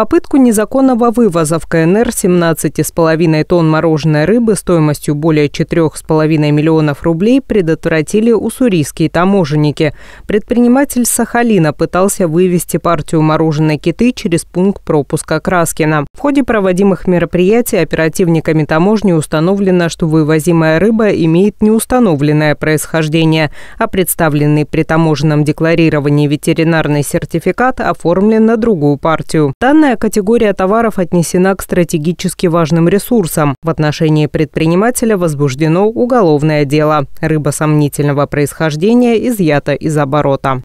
Попытку незаконного вывоза в КНР 17,5 тонн мороженой рыбы стоимостью более 4,5 миллионов рублей предотвратили уссурийские таможенники. Предприниматель Сахалина пытался вывести партию мороженой киты через пункт пропуска Краскина. В ходе проводимых мероприятий оперативниками таможни установлено, что вывозимая рыба имеет неустановленное происхождение, а представленный при таможенном декларировании ветеринарный сертификат оформлен на другую партию. Данная Данная категория товаров отнесена к стратегически важным ресурсам. В отношении предпринимателя возбуждено уголовное дело. Рыба сомнительного происхождения изъята из оборота.